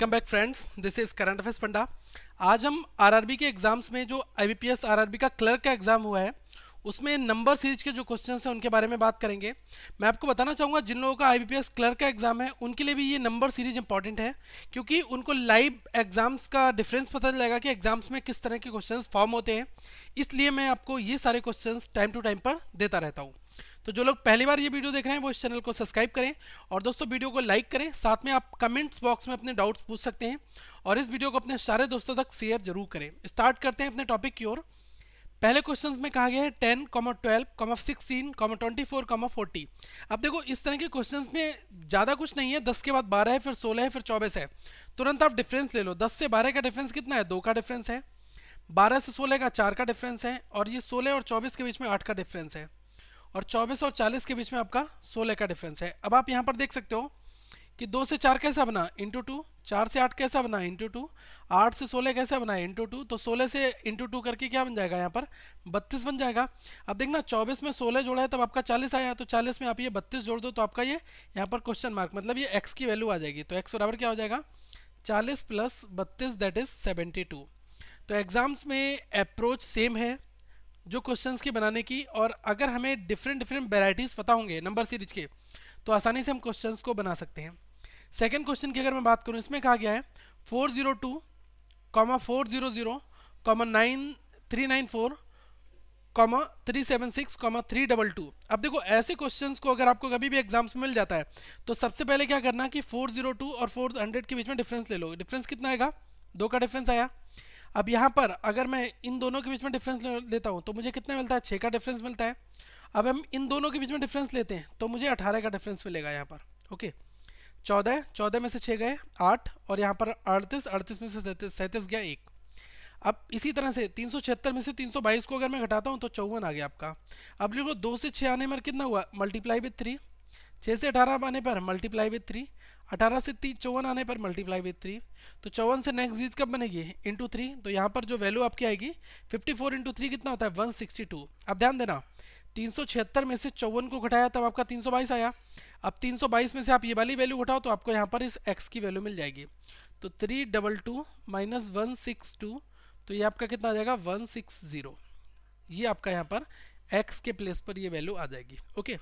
welcome back friends this is current affairs panda आज हम RRB के एग्जाम्स में जो आईबीपीएस आरआरबी का क्लर्क का एग्जाम हुआ है उसमें नंबर सीरीज के जो क्वेश्चन हैं उनके बारे में बात करेंगे मैं आपको बताना चाहूँगा जिन लोगों का आईबीपीएस क्लर्क का एग्जाम है उनके लिए भी ये नंबर सीरीज इंपॉर्टेंट है क्योंकि उनको लाइव एग्जाम्स का डिफरेंस पता चलेगा कि एग्जाम्स में किस तरह के क्वेश्चन फॉर्म होते हैं इसलिए मैं आपको ये सारे क्वेश्चन टाइम टू टाइम पर देता रहता हूँ तो जो लोग पहली बार ये वीडियो देख रहे हैं वो इस चैनल को सब्सक्राइब करें और दोस्तों वीडियो को लाइक करें साथ में आप कमेंट्स बॉक्स में अपने डाउट्स पूछ सकते हैं और इस वीडियो को अपने सारे दोस्तों तक शेयर जरूर करें स्टार्ट करते हैं अपने टॉपिक की ओर पहले क्वेश्चंस में कहा गया है ten comma twelve comma sixteen comma twenty four comma forty अब देखो इस तरह के क्वेश्चंस में ज़्यादा कुछ नहीं है दस के बाद बारह है फिर सोलह है फिर चौबीस है तुरंत आप डिफरेंस ले लो दस से बारह का डिफरेंस कितना है दो का डिफरेंस है बारह से सोलह का चार का डिफरेंस है और ये सोलह और चौबीस के बीच में आठ का डिफरेंस है और 24 और 40 के बीच में आपका 16 का डिफरेंस है अब आप यहाँ पर देख सकते हो कि दो से चार कैसा बना इंटू टू चार से आठ कैसा बना इंटू टू आठ से सोलह कैसा बना इंटू टू तो सोलह से इंटू टू करके क्या बन जाएगा यहाँ पर बत्तीस बन जाएगा अब देखना चौबीस में सोलह जोड़ा है तब आपका चालीस आया तो चालीस में आप ये बत्तीस जोड़ दो तो आपका ये यहाँ पर क्वेश्चन मार्क मतलब ये एक्स की वैल्यू आ जाएगी तो एक्स बराबर क्या हो जाएगा चालीस प्लस बत्तीस दैट इज सेवेंटी टू तो एग्जाम्स में अप्रोच सेम है जो क्वेश्चन के बनाने की और अगर हमें डिफरेंट डिफरेंट वेराइटीज़ पता होंगे नंबर सीरीज के तो आसानी से हम क्वेश्चन को बना सकते हैं सेकेंड क्वेश्चन की अगर मैं बात करूँ इसमें कहा गया है four zero two comma four zero zero comma nine three nine four comma three seven six comma three double two अब देखो ऐसे क्वेश्चंस को अगर आपको कभी भी एग्जाम्स में मिल जाता है तो सबसे पहले क्या करना कि फोर जीरो टू और फोर हंड्रेड के बीच में डिफरेंस ले लो डिफरेंस कितना आएगा दो का डिफरेंस आया अब यहाँ पर अगर मैं इन दोनों के बीच में डिफरेंस लेता हूँ तो मुझे कितना मिलता है छः का डिफरेंस मिलता है अब हम इन दोनों के बीच में डिफरेंस लेते हैं तो मुझे अठारह का डिफरेंस मिलेगा यहाँ पर ओके चौदह चौदह में से छः गए आठ और यहाँ पर अड़तीस अड़तीस में से सैंतीस गया एक अब इसी तरह से तीन में से बाईस को अगर मैं घटाता हूँ तो चौवन आ गया आपका अब लिखो दो से छः आने में कितना हुआ मल्टीप्लाई विथ थ्री छः से अठारह आने पर मल्टीप्लाई विथ थ्री अठारह से तीन चौवन आने पर मल्टीप्लाई विथ थ्री तो चौवन से नेक्स्ट डिजिट कब बनेगी इंटू थ्री तो यहाँ पर जो वैल्यू आपकी आएगी फिफ्टी फोर इंटू थ्री कितना होता है वन सिक्सटी टू अब ध्यान देना तीन सौ छिहत्तर में से चौवन को घटाया तब आपका तीन सौ बाईस आया अब तीन सौ बाईस में से आप ये वाली वैल्यू घटाओ तो आपको यहाँ पर इस एक्स की वैल्यू मिल जाएगी तो three double two minus one six two तो ये आपका कितना आ जाएगा वन सिक्स ज़ीरो ये आपका यहाँ पर एक्स के प्लेस पर ये वैल्यू आ जाएगी okay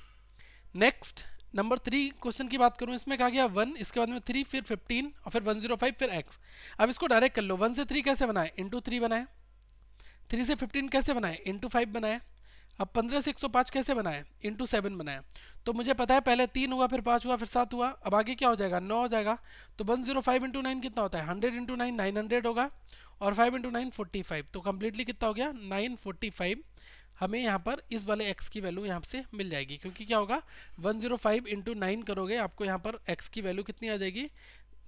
next number three question की बात करूँ इसमें कहा गया वन इसके बाद में थ्री फिर फिफ्टीन और फिर वन जीरो फाइव फिर एक्स अब इसको डायरेक्ट कर लो वन से थ्री कैसे बनाए इंटू थ्री बनाए थ्री से फिफ्टीन कैसे बनाए इंटू फाइव बनाए अब पंद्रह से एक सौ पाँच कैसे बनाए इंटू सेवन बनाए तो मुझे पता है पहले तीन हुआ फिर पाँच हुआ फिर सात हुआ अब आगे क्या हो जाएगा नौ हो जाएगा तो one zero five into nine कितना होता है hundred into nine nine hundred होगा और five into nine forty five तो कम्प्लीटली कितना हो गया नाइन फोर्टी फाइव हमें यहाँ पर इस वाले एक्स की वैल्यू यहाँ से मिल जाएगी क्योंकि क्या होगा 105 जीरो फाइव इंटू नाइन करोगे आपको यहाँ पर एक्स की वैल्यू कितनी आ जाएगी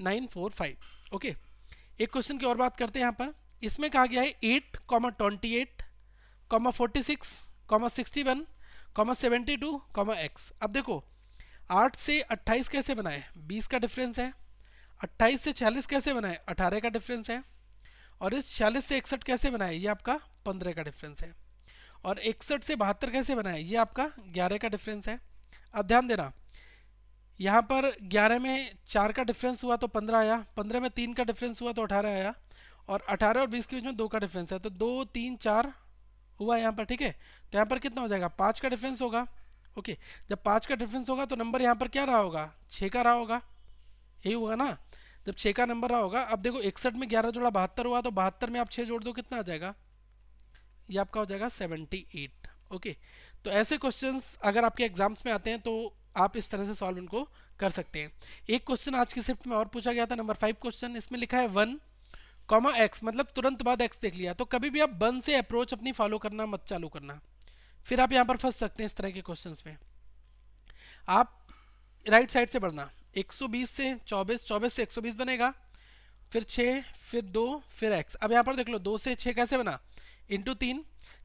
नाइन फोर फाइव ओके एक क्वेश्चन की और बात करते हैं यहाँ पर इसमें कहा गया है eight comma twenty eight comma forty six comma sixty one comma seventy two comma X अब देखो आठ से अट्ठाईस कैसे बनाए बीस का डिफरेंस है अट्ठाईस से छियालीस कैसे बनाए अठारह का डिफरेंस है और इस छियालीस से इकसठ कैसे बनाए ये आपका पंद्रह का डिफरेंस है और इकसठ से बहत्तर कैसे बनाए ये आपका ग्यारह का डिफरेंस है अब ध्यान देना यहाँ पर ग्यारह में चार का डिफरेंस हुआ तो पंद्रह आया पंद्रह में तीन का डिफरेंस हुआ तो अठारह आया और अठारह और बीस के बीच में दो का डिफरेंस है तो दो तीन चार हुआ यहाँ पर ठीक है तो यहाँ पर कितना हो जाएगा पाँच का डिफरेंस होगा ओके जब पाँच का डिफरेंस होगा तो नंबर यहाँ पर क्या रहा होगा छः का रहा होगा यही होगा ना जब छः का नंबर रहा होगा अब देखो इकसठ में ग्यारह जोड़ा बहत्तर हुआ तो बहत्तर में आप छः जोड़ दो कितना आ जाएगा ये आपका हो जाएगा 78 ओके तो ऐसे क्वेश्चंस अगर आपके एग्जाम्स में आते हैं तो आप इस तरह से सॉल्व इनको कर सकते हैं एक क्वेश्चन आज की शिफ्ट में और पूछा गया था नंबर फाइव क्वेश्चन इसमें लिखा है वन कॉमा एक्स मतलब तुरंत बाद एक्स देख लिया तो कभी भी आप वन से अप्रोच अपनी फॉलो करना मत चालू करना फिर आप यहाँ पर फंस सकते हैं इस तरह के क्वेश्चन में आप राइट right साइड से बढ़ना 120 से 24 24 से 120 बनेगा फिर 6 फिर 2 फिर x अब यहाँ पर देख लो 2 से 6 कैसे बना इंटू तीन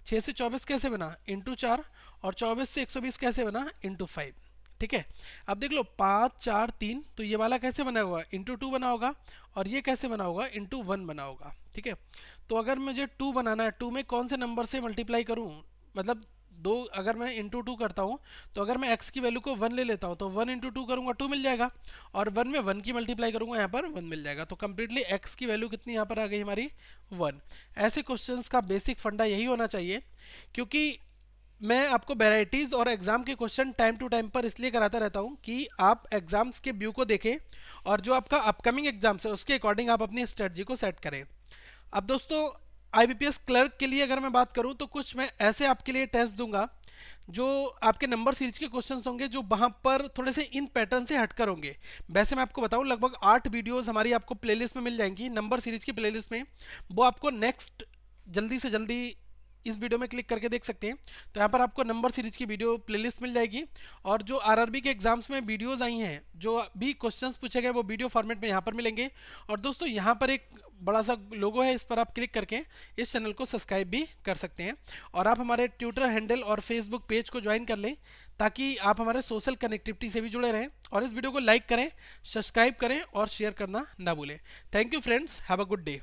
छः से चौबीस कैसे बना इंटू चार और चौबीस से एक सौ बीस कैसे बना इंटू फाइव ठीक है अब देख लो पाँच चार तीन तो ये वाला कैसे बना होगा इंटू टू बना होगा और ये कैसे बना होगा इंटू वन बना होगा ठीक है तो अगर मुझे टू बनाना है टू में कौन से नंबर से मल्टीप्लाई करूँ मतलब दो अगर मैं इंटू टू करता हूँ तो अगर मैं एक्स की वैल्यू को वन ले लेता हूँ तो वन इंटू टू करूँगा टू मिल जाएगा और वन में वन की मल्टीप्लाई करूँगा यहाँ पर वन मिल जाएगा तो कम्प्लीटली एक्स की वैल्यू कितनी यहाँ पर आ गई हमारी वन ऐसे क्वेश्चन का बेसिक फंडा यही होना चाहिए क्योंकि मैं आपको वेराइटीज़ और एग्ज़ाम के क्वेश्चन टाइम टू टाइम पर इसलिए कराता रहता हूँ कि आप एग्ज़ाम्स के व्यू को देखें और जो आपका अपकमिंग एग्ज़ाम्स है उसके अकॉर्डिंग आप अपनी स्ट्रेटजी को सेट करें अब दोस्तों आईबीपीएस क्लर्क के लिए अगर मैं बात करूं तो कुछ मैं ऐसे आपके लिए टेस्ट दूंगा जो आपके नंबर सीरीज के क्वेश्चन होंगे जो वहां पर थोड़े से इन पैटर्न से हटकर होंगे वैसे मैं आपको बताऊं लगभग आठ वीडियोस हमारी आपको प्लेलिस्ट में मिल जाएंगी नंबर सीरीज की प्लेलिस्ट में वो आपको नेक्स्ट जल्दी से जल्दी इस वीडियो में क्लिक करके देख सकते हैं तो यहाँ पर आपको नंबर सीरीज की वीडियो प्लेलिस्ट मिल जाएगी और जो आरआरबी के एग्जाम्स में वीडियोज़ आई हैं जो भी क्वेश्चन पूछे गए वो वीडियो फॉर्मेट में यहाँ पर मिलेंगे और दोस्तों यहाँ पर एक बड़ा सा लोगो है इस पर आप क्लिक करके इस चैनल को सब्सक्राइब भी कर सकते हैं और आप हमारे ट्विटर हैंडल और फेसबुक पेज को ज्वाइन कर लें ताकि आप हमारे सोशल कनेक्टिविटी से भी जुड़े रहें और इस वीडियो को लाइक करें सब्सक्राइब करें और शेयर करना ना भूलें thank you friends have a good day